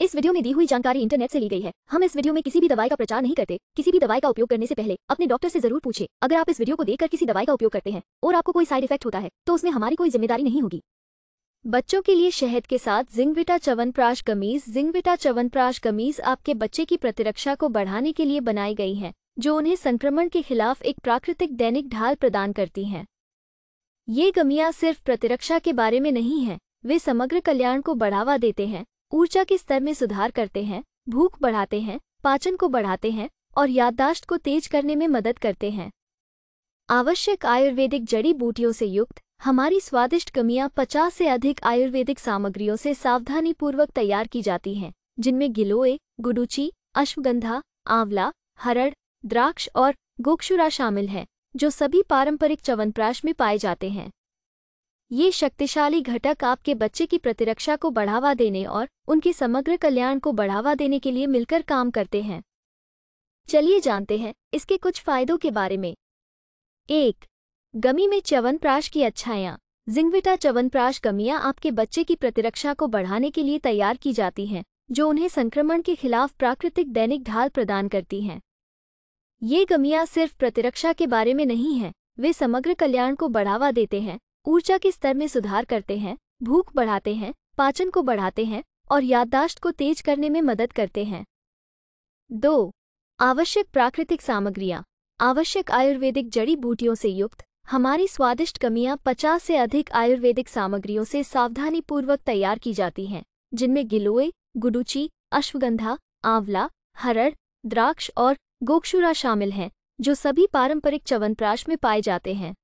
इस वीडियो में दी हुई जानकारी इंटरनेट से ली गई है हम इस वीडियो में किसी भी दवाई का प्रचार नहीं करते किसी भी दवाई का उपयोग करने से पहले अपने डॉक्टर से जरूर पूछे अगर आप इस वीडियो को देखकर किसी दवाई का उपयोग करते हैं और आपको कोई साइड इफेक्ट होता है तो उसमें हमारी कोई जिम्मेदारी नहीं होगी बच्चों के लिए शहद के साथ जिंगविटा चवनप्राश कमीज जिंगविटा चवनप्राश कमीज आपके बच्चे की प्रतिरक्षा को बढ़ाने के लिए बनाई गई है जो उन्हें संक्रमण के खिलाफ एक प्राकृतिक दैनिक ढाल प्रदान करती हैं ये गमियाँ सिर्फ प्रतिरक्षा के बारे में नहीं है वे समग्र कल्याण को बढ़ावा देते हैं ऊर्जा के स्तर में सुधार करते हैं भूख बढ़ाते हैं पाचन को बढ़ाते हैं और याददाश्त को तेज करने में मदद करते हैं आवश्यक आयुर्वेदिक जड़ी बूटियों से युक्त हमारी स्वादिष्ट कमियां पचास से अधिक आयुर्वेदिक सामग्रियों से सावधानीपूर्वक तैयार की जाती हैं जिनमें गिलोए गुडुची अश्वगंधा आंवला हरड़ द्राक्ष और गोक्षुरा शामिल हैं जो सभी पारंपरिक च्यवनप्राश में पाए जाते हैं ये शक्तिशाली घटक आपके बच्चे की प्रतिरक्षा को बढ़ावा देने और उनके समग्र कल्याण को बढ़ावा देने के लिए मिलकर काम करते हैं चलिए जानते हैं इसके कुछ फायदों के बारे में एक गमी में च्यवनप्राश की अच्छायाँ जिंगविटा च्यवनप्राश गमियाँ आपके बच्चे की प्रतिरक्षा को बढ़ाने के लिए तैयार की जाती हैं जो उन्हें संक्रमण के खिलाफ प्राकृतिक दैनिक ढाल प्रदान करती हैं ये गमियाँ सिर्फ प्रतिरक्षा के बारे में नहीं हैं वे समग्र कल्याण को बढ़ावा देते हैं ऊर्जा के स्तर में सुधार करते हैं भूख बढ़ाते हैं पाचन को बढ़ाते हैं और याददाश्त को तेज करने में मदद करते हैं दो आवश्यक प्राकृतिक सामग्रियाँ आवश्यक आयुर्वेदिक जड़ी बूटियों से युक्त हमारी स्वादिष्ट कमियां पचास से अधिक आयुर्वेदिक सामग्रियों से सावधानीपूर्वक तैयार की जाती हैं जिनमें गिलोय गुडुची अश्वगंधा आंवला हरड़ द्राक्ष और गोक्षुरा शामिल हैं जो सभी पारंपरिक च्यवनप्राश में पाए जाते हैं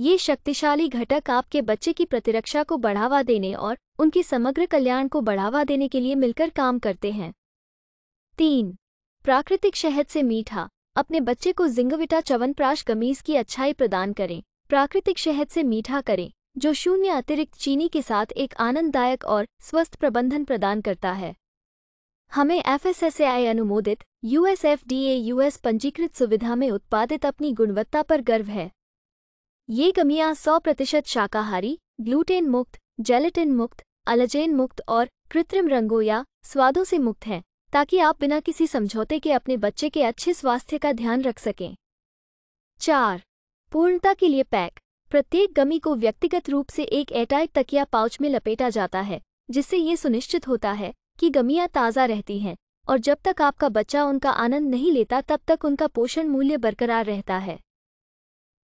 ये शक्तिशाली घटक आपके बच्चे की प्रतिरक्षा को बढ़ावा देने और उनकी समग्र कल्याण को बढ़ावा देने के लिए मिलकर काम करते हैं तीन प्राकृतिक शहद से मीठा अपने बच्चे को जिंगविटा चवनप्राश गमीज की अच्छाई प्रदान करें प्राकृतिक शहद से मीठा करें जो शून्य अतिरिक्त चीनी के साथ एक आनंददायक और स्वस्थ प्रबंधन प्रदान करता है हमें एफएसएसएआई अनुमोदित यूएसएफडीए यूएस पंजीकृत सुविधा में उत्पादित अपनी गुणवत्ता पर गर्व है ये गमियाँ सौ प्रतिशत शाकाहारी ग्लूटेन मुक्त जेलेटिन मुक्त अलजेन मुक्त और कृत्रिम रंगों या स्वादों से मुक्त हैं ताकि आप बिना किसी समझौते के अपने बच्चे के अच्छे स्वास्थ्य का ध्यान रख सकें चार पूर्णता के लिए पैक प्रत्येक गमी को व्यक्तिगत रूप से एक एटाइट तकिया पाउच में लपेटा जाता है जिससे ये सुनिश्चित होता है कि गमियाँ ताज़ा रहती हैं और जब तक आपका बच्चा उनका आनंद नहीं लेता तब तक उनका पोषण मूल्य बरकरार रहता है